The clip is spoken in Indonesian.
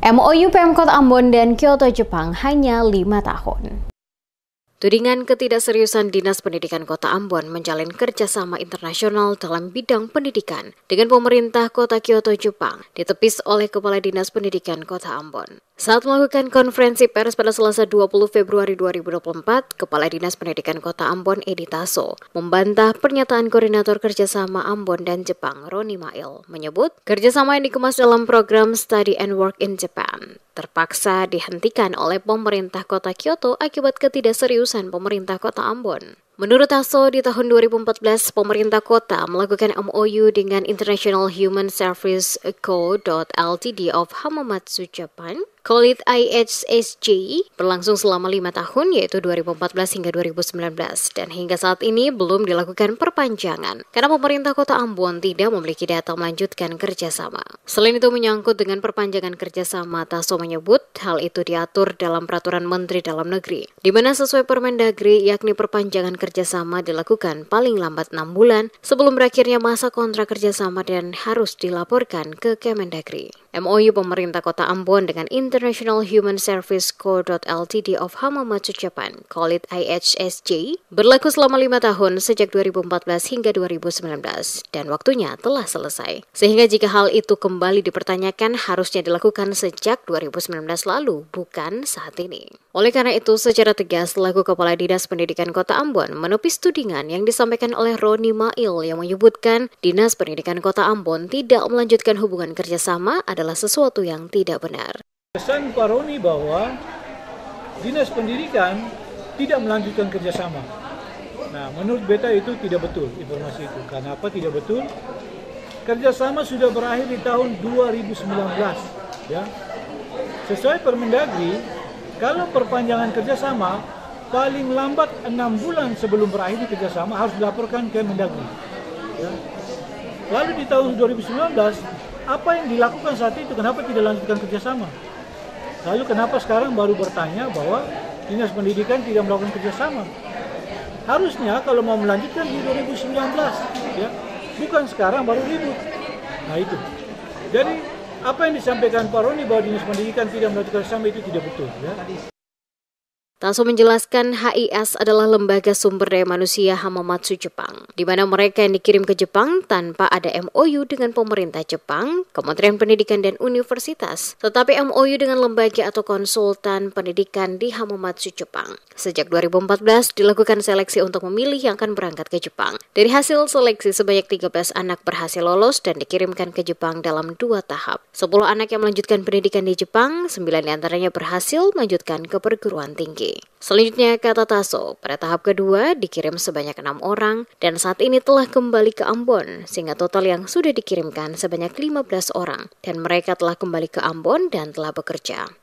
MOU Pemkot Ambon dan Kyoto Jepang hanya lima tahun. Tudingan ketidakseriusan Dinas Pendidikan Kota Ambon menjalin kerjasama internasional dalam bidang pendidikan dengan pemerintah Kota Kyoto, Jepang, ditepis oleh Kepala Dinas Pendidikan Kota Ambon. Saat melakukan konferensi pers pada Selasa 20 Februari 2024, Kepala Dinas Pendidikan Kota Ambon Edi Taso membantah pernyataan Koordinator Kerjasama Ambon dan Jepang Roni Mail menyebut kerjasama yang dikemas dalam program Study and Work in Japan terpaksa dihentikan oleh pemerintah Kota Kyoto akibat ketidakseriusan keputusan pemerintah kota Ambon. Menurut ASO, di tahun 2014, pemerintah kota melakukan MOU dengan International Human Service Co. Ltd of Hamamatsu, Japan Kolit IHSJ berlangsung selama lima tahun yaitu 2014 hingga 2019 dan hingga saat ini belum dilakukan perpanjangan karena pemerintah kota Ambon tidak memiliki data melanjutkan kerjasama. Selain itu menyangkut dengan perpanjangan kerjasama, Taso menyebut hal itu diatur dalam peraturan Menteri Dalam Negeri, di mana sesuai Permendagri yakni perpanjangan kerjasama dilakukan paling lambat enam bulan sebelum berakhirnya masa kontrak kerjasama dan harus dilaporkan ke Kemendagri. MOU pemerintah kota Ambon dengan International Human Service Co. Ltd of Hamamatsu Japan, call it IHSJ, berlaku selama lima tahun sejak 2014 hingga 2019 dan waktunya telah selesai. Sehingga jika hal itu kembali dipertanyakan harusnya dilakukan sejak 2019 lalu, bukan saat ini. Oleh karena itu, secara tegas laku Kepala Dinas Pendidikan Kota Ambon menepis tudingan yang disampaikan oleh Roni Mail yang menyebutkan Dinas Pendidikan Kota Ambon tidak melanjutkan hubungan kerjasama adalah sesuatu yang tidak benar. Pesan Pak Roni bahwa Dinas Pendidikan tidak melanjutkan kerjasama. Nah, menurut beta itu tidak betul informasi itu. Karena apa tidak betul? Kerjasama sudah berakhir di tahun 2019. Ya. Sesuai Permendagri, kalau perpanjangan kerjasama paling lambat enam bulan sebelum berakhir kerjasama harus dilaporkan ke Mendagri. Ya. Lalu di tahun 2019, apa yang dilakukan saat itu? Kenapa tidak lanjutkan kerjasama? Lalu kenapa sekarang baru bertanya bahwa dinas pendidikan tidak melakukan kerjasama? Harusnya kalau mau melanjutkan di 2019, ya bukan sekarang baru ribut. Nah itu. Jadi apa yang disampaikan Pak Roni bahwa dinas pendidikan tidak melakukan kerjasama itu tidak betul. Ya. Tanso menjelaskan HIS adalah lembaga sumber daya manusia Hamamatsu Jepang, di mana mereka yang dikirim ke Jepang tanpa ada MOU dengan pemerintah Jepang, Kementerian Pendidikan dan Universitas, tetapi MOU dengan lembaga atau konsultan pendidikan di Hamamatsu Jepang. Sejak 2014 dilakukan seleksi untuk memilih yang akan berangkat ke Jepang. Dari hasil seleksi sebanyak 13 anak berhasil lolos dan dikirimkan ke Jepang dalam dua tahap. 10 anak yang melanjutkan pendidikan di Jepang, 9 diantaranya berhasil melanjutkan ke perguruan tinggi. Selanjutnya, kata Taso, pada tahap kedua dikirim sebanyak enam orang dan saat ini telah kembali ke Ambon, sehingga total yang sudah dikirimkan sebanyak 15 orang dan mereka telah kembali ke Ambon dan telah bekerja.